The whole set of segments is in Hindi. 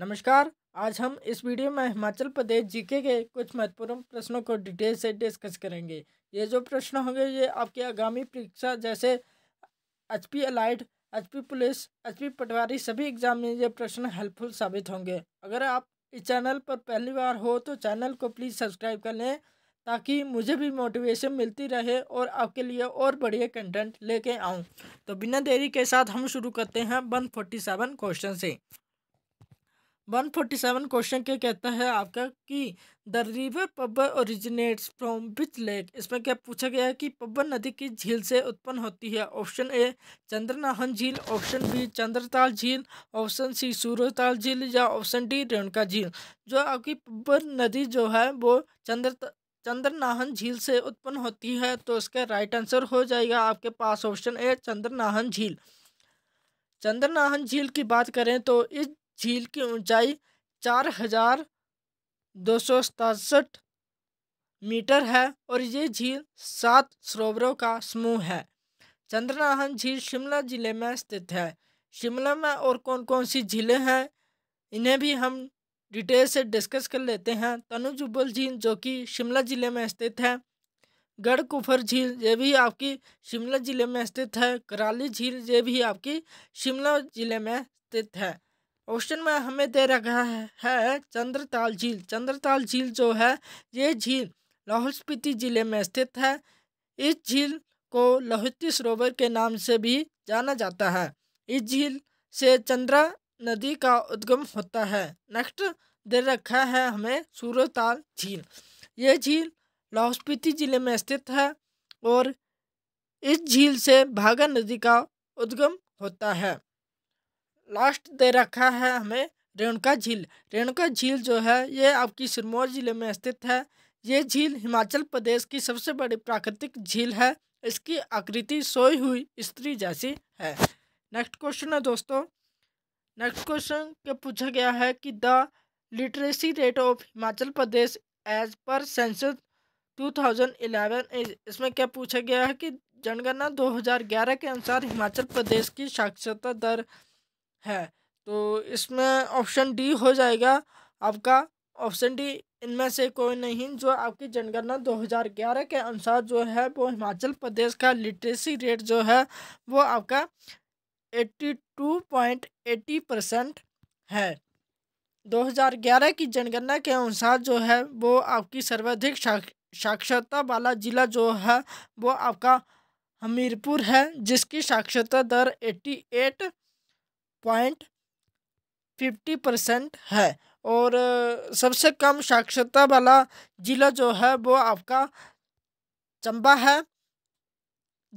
नमस्कार आज हम इस वीडियो में हिमाचल प्रदेश जीके के कुछ महत्वपूर्ण प्रश्नों को डिटेल से डिस्कस करेंगे ये जो प्रश्न होंगे ये आपकी आगामी परीक्षा जैसे H P allied H P police H P पटवारी सभी एग्जाम में ये प्रश्न हेल्पफुल साबित होंगे अगर आप इस चैनल पर पहली बार हो तो चैनल को प्लीज़ सब्सक्राइब कर लें ताकि मुझे भी मोटिवेशन मिलती रहे और आपके लिए और बढ़िया कंटेंट लेके आऊँ तो बिना देरी के साथ हम शुरू करते हैं वन फोर्टी सेवन क्वेश्चन से वन फोर्टी सेवन क्वेश्चन क्या कहता है आपका कि the river Pabbar originates from which lake इसमें क्या पूछा गया है कि पब्बर नदी किस झील से उत्पन्न होती है ऑप्शन ए चंद्रनाहन झील ऑप्शन बी चंद्रताल झील ऑप्शन सी सूर्यताल झील या ऑप्शन डी रेणुका झील जो आपकी पब्बर नदी जो है वो चंद्र चंद्रनाहन झील से उत्पन्न होती है तो इसका राइट आंसर हो जाएगा आपके पास ऑप्शन ए चंद्रनाहन झील चंद्रनाहन झील की बात करें तो इस झील की ऊंचाई चार हजार दो सौ सतासठ मीटर है और ये झील सात सरोवरों का समूह है चंद्रनाहन झील शिमला जिले में स्थित है शिमला में और कौन कौन सी झीलें हैं इन्हें भी हम डिटेल से डिस्कस कर लेते हैं तनुजुबल झील जो कि शिमला ज़िले में स्थित है गढ़कुफर झील ये भी आपकी शिमला ज़िले में स्थित है कराली झील ये भी आपकी शिमला ज़िले में स्थित है क्वेश्चन में हमें दे रखा है, है चंद्रताल झील चंद्रताल झील जो है ये झील लाहौल स्पीति जिले में स्थित है इस झील को लाहौती सरोवर के नाम से भी जाना जाता है इस झील से चंद्रा नदी का उद्गम होता है नेक्स्ट दे रखा है हमें सूरताल झील ये झील लाहौल स्पीति जिले में स्थित है और इस झील से भागा नदी का उद्गम होता है लास्ट दे रखा है हमें रेणुका झील रेणुका झील जो है ये आपकी सिरमौर ज़िले में स्थित है ये झील हिमाचल प्रदेश की सबसे बड़ी प्राकृतिक झील है इसकी आकृति सोई हुई स्त्री जैसी है नेक्स्ट क्वेश्चन है दोस्तों नेक्स्ट क्वेश्चन के पूछा गया है कि the literacy rate of Himachal Pradesh as per census 2011 is इसमें क्या पूछा गया है कि जनगणना 2011 के अनुसार हिमाचल प्रदेश की साक्षरता दर है तो इसमें ऑप्शन डी हो जाएगा आपका ऑप्शन डी इनमें से कोई नहीं जो आपकी जनगणना 2011 के अनुसार जो है वो हिमाचल प्रदेश का लिटरेसी रेट जो है वो आपका 82.80 परसेंट है 2011 की जनगणना के अनुसार जो है वो आपकी सर्वाधिक साक्षरता वाला ज़िला जो है वो आपका हमीरपुर है जिसकी साक्षरता दर 88 पॉइंट फिफ्टी परसेंट है और सबसे कम साक्षरता वाला ज़िला जो है वो आपका चंबा है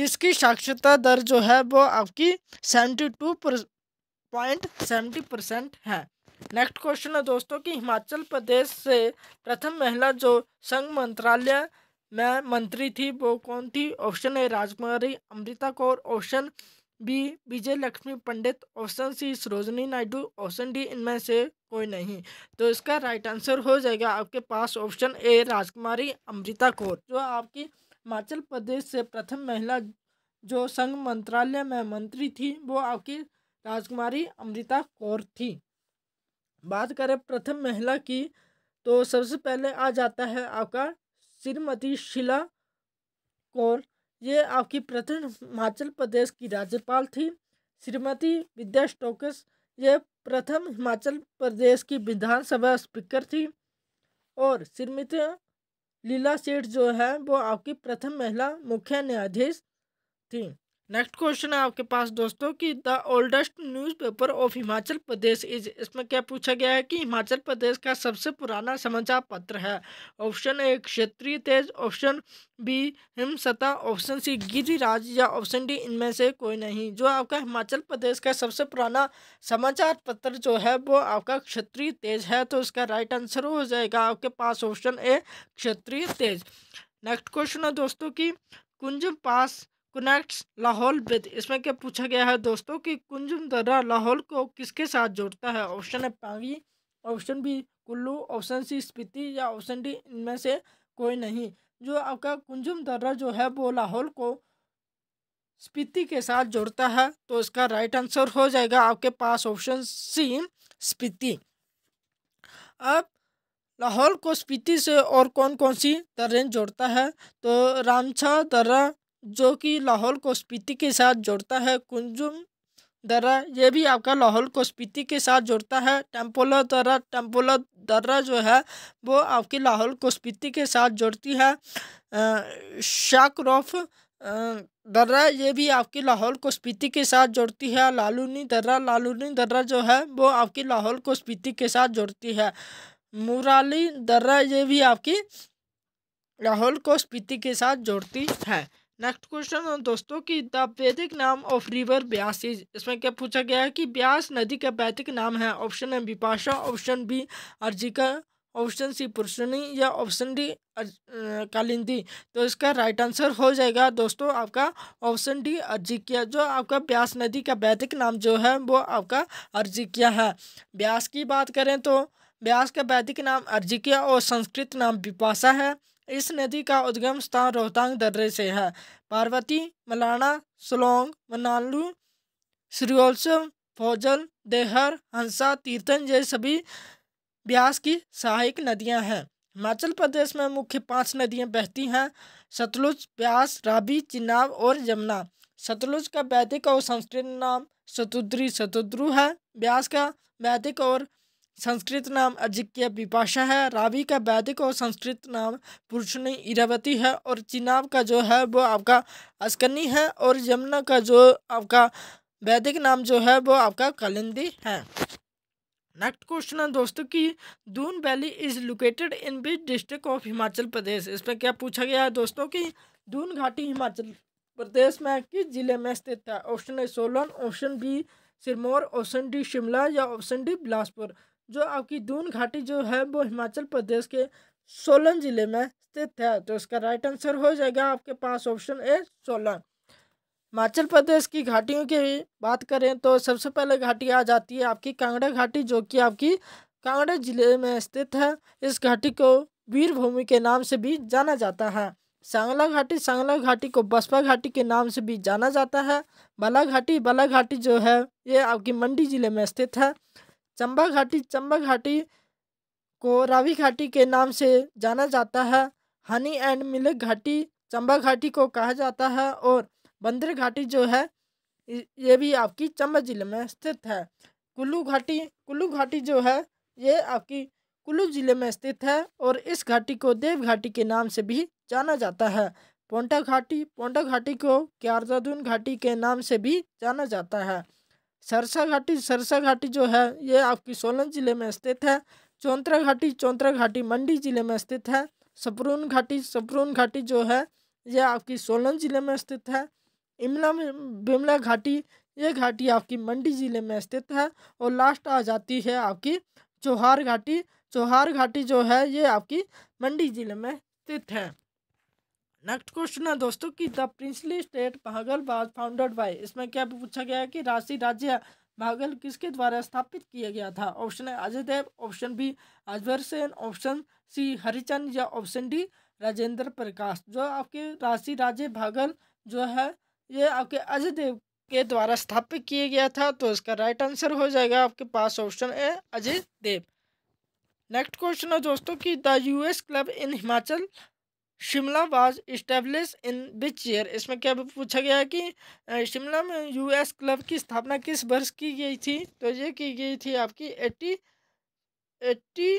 जिसकी साक्षरता दर जो है वो आपकी seventy two point seventy percent है नेक्स्ट क्वेश्चन है दोस्तों कि हिमाचल प्रदेश से प्रथम महिला जो संघ मंत्रालय में मंत्री थी वो कौन थी ऑप्शन है Rajkumari Amrita Kaur option B Vijay Lakshmi Pandit option C Sarojini Naidu option D इनमें से कोई नहीं तो इसका राइट आंसर हो जाएगा आपके पास ऑप्शन ए राजकुमारी अमृता कौर जो आपकी हिमाचल प्रदेश से प्रथम महिला जो संघ मंत्रालय में मंत्री थी वो आपकी राजकुमारी अमृता कौर थी बात करें प्रथम महिला की तो सबसे पहले आ जाता है आपका श्रीमती शिला कौर ये आपकी प्रथम हिमाचल प्रदेश की राज्यपाल थी श्रीमती विद्या स्टोकस ये प्रथम हिमाचल प्रदेश की विधानसभा स्पीकर थी और श्रीमती लीला सेठ जो है वो आपकी प्रथम महिला मुख्य न्यायाधीश थी नेक्स्ट क्वेश्चन है आपके पास दोस्तों कि the oldest newspaper of Himachal Pradesh is इसमें क्या पूछा गया है कि हिमाचल प्रदेश का सबसे पुराना समाचार पत्र है option A Kshetriya Tej option B Himsata option C Giriraj या ऑप्शन डी इनमें से कोई नहीं जो आपका हिमाचल प्रदेश का सबसे पुराना समाचार पत्र जो है वो आपका क्षेत्रीय तेज है तो इसका राइट आंसर हो जाएगा आपके पास option A Kshetriya Tej next question है दोस्तों की Kunzum pass connects Lahaul with इसमें क्या पूछा गया है दोस्तों कि कुंजुम दर्रा लाहौल को किसके साथ जोड़ता है ऑप्शन है पागी option B Kullu option C Spiti या ऑप्शन डी इनमें से कोई नहीं जो आपका कुंजुम दर्रा जो है वो लाहौल को स्पीति के साथ जोड़ता है तो इसका राइट आंसर हो जाएगा आपके पास ऑप्शन सी स्पीति अब लाहौल को स्पीति से और कौन कौन सी दर्रें जोड़ता है तो रामछा दर्रा जो कि लाहौल को स्पीति के साथ जोड़ता है कुंजुम दर्रा ये भी आपका लाहौल को स्पीति के साथ जोड़ता है टेम्पोलो दर्रा टेम्पोला दर्रा जो है वो आपकी लाहौल को स्पीति के साथ जोड़ती है शाकरोफ़ दर्रा ये भी आपकी लाहौल को स्पीति के साथ जोड़ती है लालूनी दर्रा लालूनी दर्रा जो है वो आपकी लाहौल को स्पीति के साथ जोड़ती है मुराली दर्रा ये भी आपकी लाहौल को स्पीति के साथ जोड़ती है नेक्स्ट क्वेश्चन दोस्तों की द वैदिक नाम ऑफ रिवर ब्यास इज इसमें क्या पूछा गया है कि ब्यास नदी का वैदिक नाम है ऑप्शन है Vipasha option B Arjika option C Purushni या ऑप्शन डी कालिंदी तो इसका राइट आंसर हो जाएगा दोस्तों आपका ऑप्शन डी अर्जिकिया जो आपका ब्यास नदी का वैदिक नाम जो है वो आपका अर्जिकिया है ब्यास की बात करें तो ब्यास का वैदिक नाम अर्जिकिया और संस्कृत नाम विपाशा है इस नदी का उद्गम स्थान रोहतांग दर्रे से है पार्वती मलाना सलोंग मनालू श्रीओत्सव फौजल देहर हंसा तीर्थन ये सभी ब्यास की सहायक नदियां हैं हिमाचल प्रदेश में मुख्य पांच नदियां बहती हैं सतलुज ब्यास राबी चिनाब और यमुना सतलुज का वैदिक और संस्कृत नाम शतुद्री शतुद्रु है ब्यास का वैदिक और संस्कृत नाम अजिक्य विपाशा है रावी का वैदिक और संस्कृत नाम पुरुषनी इरावती है और चिनाब का जो है वो आपका अस्कनी है और यमुना का जो आपका वैदिक नाम जो है वो आपका कलिंदी है नेक्स्ट क्वेश्चन है दोस्तों की Doon valley is located in which district of Himachal Pradesh इसमें क्या पूछा गया है दोस्तों की दून घाटी हिमाचल प्रदेश में किस जिले में स्थित है option A Solan option B Sirmaur option D Shimla या ऑप्शन डी बिलासपुर जो आपकी दून घाटी जो है वो हिमाचल प्रदेश के सोलन ज़िले में स्थित है तो इसका राइट आंसर हो जाएगा आपके पास ऑप्शन ए सोलन हिमाचल प्रदेश की घाटियों की बात करें तो सबसे पहले घाटी आ जाती है आपकी कांगड़ा घाटी जो कि आपकी कांगड़ा जिले में स्थित है इस घाटी को वीरभूमि के नाम से भी जाना जाता है सांगला घाटी सांगला घाटी को बसपा घाटी के नाम से भी जाना जाता है बाला घाटी बाला घाटी जो है ये आपकी मंडी जिले में स्थित है चंबा घाटी चंबा घाटी को रावी घाटी के नाम से जाना जाता है हनी एंड मिल्क घाटी चंबा घाटी को कहा जाता है और बंदर घाटी जो है ये भी आपकी चंबा जिले में स्थित है कुल्लू घाटी कुल्लू घाटी जो है ये आपकी कुल्लू जिले में स्थित है और इस घाटी को देव घाटी के नाम से भी जाना जाता है पोंटा घाटी पोंटा घाटी को क्यारजादून घाटी के नाम से भी जाना जाता है सरसा घाटी सरसा घाटी जो है ये आपकी सोलन जिले में स्थित है चौंतरा घाटी चौंतरा घाटी मंडी जिले में स्थित है सपरून घाटी सपरून घाटी जो है यह आपकी सोलन जिले में स्थित है इमला बिमला घाटी ये घाटी आपकी मंडी जिले में स्थित है और लास्ट आ जाती है आपकी चौहार घाटी चौहार घाटी जो है ये आपकी मंडी जिले में स्थित है नेक्स्ट क्वेश्चन है दोस्तों की the princely state Bhagal was founded by इसमें क्या पूछा गया है कि राशि राज्य भागल किसके द्वारा स्थापित किया गया था ऑप्शन है Ajay Dev option B Ajbar Sen option C Harichand या ऑप्शन डी राजेंद्र प्रकाश जो आपके राशि राज्य भागल जो है ये आपके अजय देव के द्वारा स्थापित किया गया था तो इसका राइट आंसर हो जाएगा आपके पास option A Ajay Dev next question है दोस्तों कि the US club in Himachal Shimla was establish in which year इसमें क्या पूछा गया है कि शिमला में यूएस क्लब की स्थापना किस वर्ष की गई थी तो ये की गई थी आपकी एट्टी एट्टी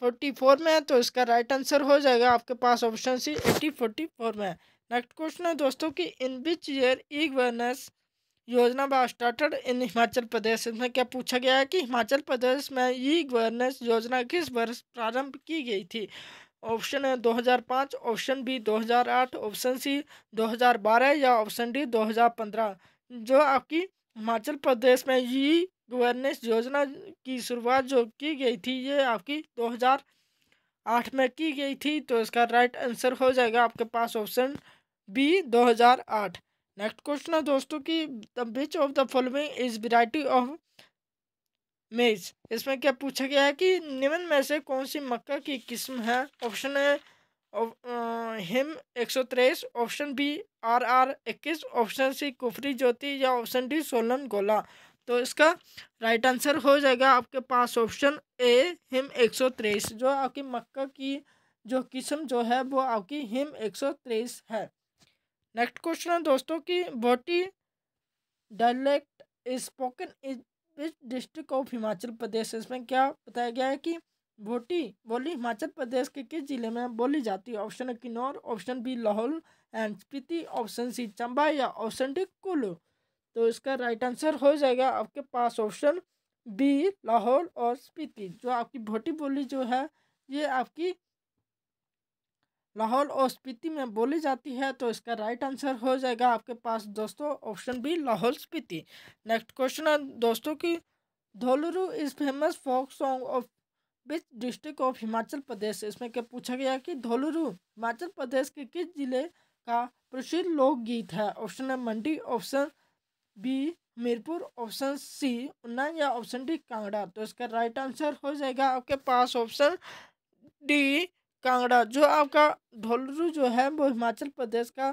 फोर्टी फोर में है तो इसका राइट आंसर हो जाएगा आपके पास option C eighty forty four में नेक्स्ट क्वेश्चन है दोस्तों कि in which year e governance योजना was start in Himachal Pradesh इसमें क्या पूछा गया है कि हिमाचल प्रदेश में ई गवर्नेंस योजना किस वर्ष प्रारंभ की गई थी ऑप्शन है 2005 ऑप्शन बी 2008 ऑप्शन सी 2012 या ऑप्शन डी 2015 जो आपकी हिमाचल प्रदेश में ई गवर्नेंस योजना की शुरुआत जो की गई थी ये आपकी 2008 में की गई थी तो इसका राइट आंसर हो जाएगा आपके पास ऑप्शन बी 2008 नेक्स्ट क्वेश्चन है दोस्तों की the which of the following is variety of maize इसमें क्या पूछा गया है कि निम्न में से कौन सी मक्का की किस्म है ऑप्शन है हिम एक सौ तेईस ऑप्शन बी आर आर इक्कीस ऑप्शन सी कुफरी ज्योति या ऑप्शन डी सोलन गोला तो इसका राइट आंसर हो जाएगा आपके पास ऑप्शन ए हिम एक सौ तेईस जो आपकी मक्का की जो किस्म जो है वो आपकी हिम एक सौ तेईस है नेक्स्ट क्वेश्चन है दोस्तों की बोटी डायलेक्ट स्पोकन इज इस डिस्ट्रिक्ट ऑफ हिमाचल प्रदेश इसमें क्या बताया गया है कि भोटी बोली हिमाचल प्रदेश के किस जिले में बोली जाती है option Kinnaur option B Lahaul and Spiti option C Chamba या ऑप्शन डी कुल्लू तो इसका राइट आंसर हो जाएगा आपके पास ऑप्शन बी लाहौल और स्पीति जो आपकी भोटी बोली जो है ये आपकी लाहौल और स्पीति में बोली जाती है तो इसका राइट आंसर हो जाएगा आपके पास दोस्तों option B Lahaul Spiti next question है दोस्तों की Dholuru is famous folk song of which district of Himachal Pradesh इसमें क्या पूछा गया कि धोलुरु हिमाचल प्रदेश के किस जिले का प्रसिद्ध लोकगीत है ऑप्शन है Mandi option B Mirpur option C Una या ऑप्शन डी कांगड़ा तो इसका राइट आंसर हो जाएगा आपके पास ऑप्शन डी कांगड़ा जो आपका ढोलरू जो है वो हिमाचल प्रदेश का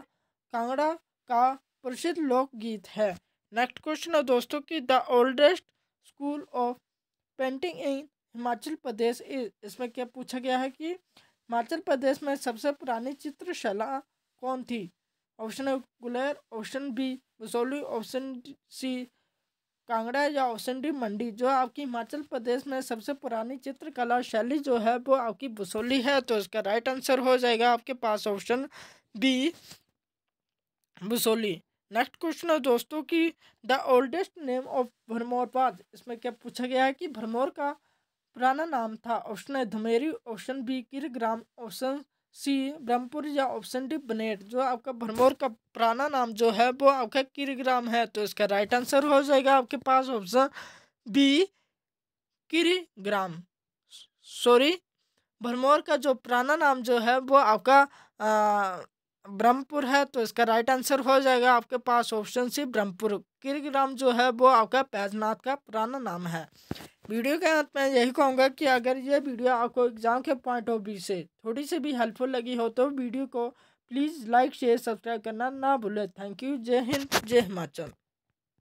कांगड़ा का प्रसिद्ध लोकगीत है नेक्स्ट क्वेश्चन है दोस्तों की the oldest school of painting in Himachal Pradesh is इसमें क्या पूछा गया है कि हिमाचल प्रदेश में सबसे पुरानी चित्रशला कौन थी option A Guler option B Basohli option C Kangra या ओसंडी मंडी जो आपकी हिमाचल प्रदेश में सबसे पुरानी चित्रकला शैली जो है वो आपकी बसोली है तो इसका राइट आंसर हो जाएगा आपके पास option B Basohli next question है दोस्तों कि the oldest name of Bharmour पाद इसमें क्या पूछा गया है कि भरमौर का पुराना नाम था ऑप्शन है Dhameri option B Kirgram option C Brahmapur या ऑप्शन डी बनेट जो आपका भरमौर का पुराना नाम जो है वो आपका किरग्राम है तो इसका राइट आंसर हो जाएगा आपके पास option B Kirgram sorry Bharmour का जो पुराना नाम जो है वो आपका ब्रह्मपुर है तो इसका राइट आंसर हो जाएगा आपके पास ऑप्शन सी ब्रह्मपुर किरग्राम जो है वो आपका पैजनाथ का पुराना नाम है वीडियो के अंत में यही कहूँगा कि अगर ये वीडियो आपको एग्ज़ाम के पॉइंट ऑफ व्यू से थोड़ी सी भी हेल्पफुल लगी हो तो वीडियो को प्लीज़ लाइक शेयर सब्सक्राइब करना ना भूलें थैंक यू जय हिंद जय हिमाचल